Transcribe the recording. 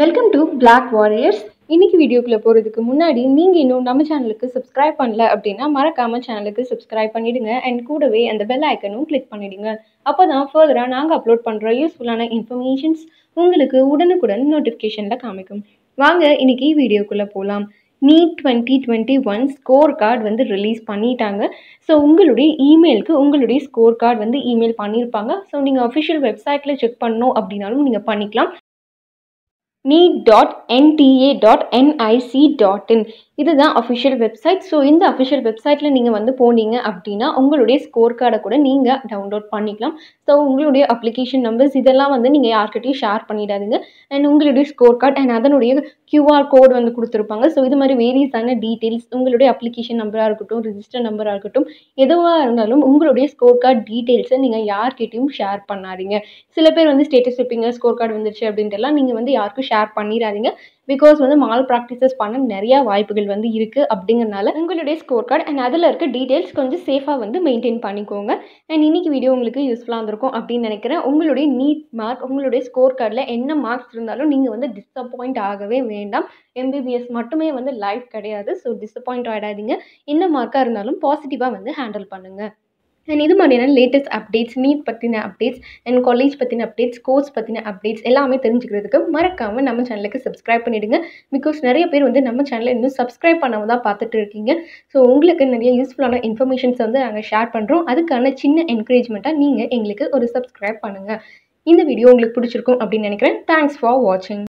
welcome to black warriors இன்றைக்கி வீடியோக்குள்ளே போகிறதுக்கு முன்னாடி நீங்கள் இன்னும் நம்ம சேனலுக்கு சப்ஸ்கிரைப் பண்ணல அப்படின்னா மறக்காம சேனலுக்கு சப்ஸ்கிரைப் பண்ணிவிடுங்க அண்ட் கூடவே அந்த பெல் ஐக்கனும் கிளிக் பண்ணிவிடுங்க அப்போ தான் ஃபர்தராக நாங்கள் அப்லோட் பண்ணுற யூஸ்ஃபுல்லான இன்ஃபர்மேஷன்ஸ் உங்களுக்கு உடனுக்குடன் நோட்டிஃபிகேஷனில் காமிக்கும் வாங்க இன்னைக்கு வீடியோக்குள்ளே போகலாம் NEET twenty twenty one score card வந்து ரிலீஸ் பண்ணிட்டாங்க ஸோ உங்களுடைய இமெயிலுக்கு உங்களுடைய ஸ்கோர் கார்டு வந்து இமெயில் பண்ணியிருப்பாங்க ஸோ நீங்கள் அஃபிஷியல் வெப்சைட்டில் செக் பண்ணணும் அப்படின்னாலும் நீங்கள் பண்ணிக்கலாம் NEET dot NTA dot NIC dot in இதுதான் அஃபிஷியல் வெப்சைட் ஸோ இந்த அஃபிஷியல் வெப்சைட்டில் நீங்கள் வந்து போனீங்க அப்படின்னா உங்களுடைய ஸ்கோர் கார்டை கூட நீங்கள் டவுன்லோட் பண்ணிக்கலாம் ஸோ உங்களுடைய அப்ளிகேஷன் நம்பர்ஸ் இதெல்லாம் வந்து நீங்கள் யார்கிட்டையும் ஷேர் பண்ணிடாதீங்க அண்ட் உங்களுடைய ஸ்கோர் கார்டு அண்ட் அதனுடைய கியூஆர் கோட் வந்து கொடுத்துருப்பாங்க ஸோ இது மாதிரி வேரியஸான டீட்டெயில்ஸ் உங்களுடைய அப்ளிகேஷன் நம்பராக இருக்கட்டும் ரிஜிஸ்டர் நம்பராக இருக்கட்டும் எதுவாக இருந்தாலும் உங்களுடைய ஸ்கோர் கார்டு டீட்டெயில்ஸை நீங்கள் யார்கிட்டையும் ஷேர் பண்ணாதீங்க சில பேர் வந்து ஸ்டேட்டஸ் வைப்பீங்க ஸ்கோர் கார்டு வந்துருச்சு அப்படின்ட்டுலாம் நீங்கள் வந்து யாருக்கும் ஷேர் பண்ணிடாதீங்க பிகாஸ் வந்து மால் ப்ராக்டிசஸ் பண்ண நிறையா வாய்ப்புகள் வந்து இருக்குது அப்படிங்கிறனால உங்களுடைய ஸ்கோர் கார்டு அண்ட் அதில் இருக்க டீட்டெயில்ஸ் கொஞ்சம் சேஃபாக வந்து மெயின்டைன் பண்ணிக்கோங்க அண்ட் இன்றைக்கி வீடியோ உங்களுக்கு யூஸ்ஃபுல்லாக இருந்திருக்கும் அப்படின்னு நினைக்கிறேன் உங்களுடைய நீட் மார்க் உங்களுடைய ஸ்கோர் கார்டில் என்ன மார்க்ஸ் இருந்தாலும் நீங்கள் வந்து டிஸப்பாயிண்ட் ஆகவே வேண்டாம் எம்பிபிஎஸ் மட்டுமே வந்து லைஃப் கிடையாது ஸோ டிஸப்பாயிண்ட் ஆகிடாதீங்க என்ன மார்க்காக இருந்தாலும் பாசிட்டிவாக வந்து ஹேண்டில் பண்ணுங்கள் அண்ட் இது மாதிரியான லேட்டஸ்ட் அப்டேட்ஸ் நீட் பற்றின அப்டேட்ஸ் அண்ட் காலேஜ் பற்றின அப்டேட்ஸ் கோர்ஸ் பற்றின அப்டேட்ஸ் எல்லாமே தெரிஞ்சுக்கிறதுக்கு மறக்காமல் நம்ம சேனலுக்கு சப்ஸ்கிரைப் பண்ணிவிடுங்க பிகாஸ் நிறைய பேர் வந்து நம்ம சேனலை இன்னும் சப்ஸ்கிரைப் பண்ணாமல் தான் பார்த்துட்டு இருக்கீங்க ஸோ உங்களுக்கு நிறைய யூஸ்ஃபுல்லான இன்ஃபர்மேஷன்ஸ் வந்து நாங்கள் ஷேர் பண்ணுறோம் அதுக்கான சின்ன என்கரேஜ்மெண்ட்டாக நீங்கள் எங்களுக்கு ஒரு சப்ஸ்கிரைப் பண்ணுங்கள் இந்த வீடியோ உங்களுக்கு பிடிச்சிருக்கும் அப்படின்னு நினைக்கிறேன் தேங்க்ஸ் ஃபார் வாட்சிங்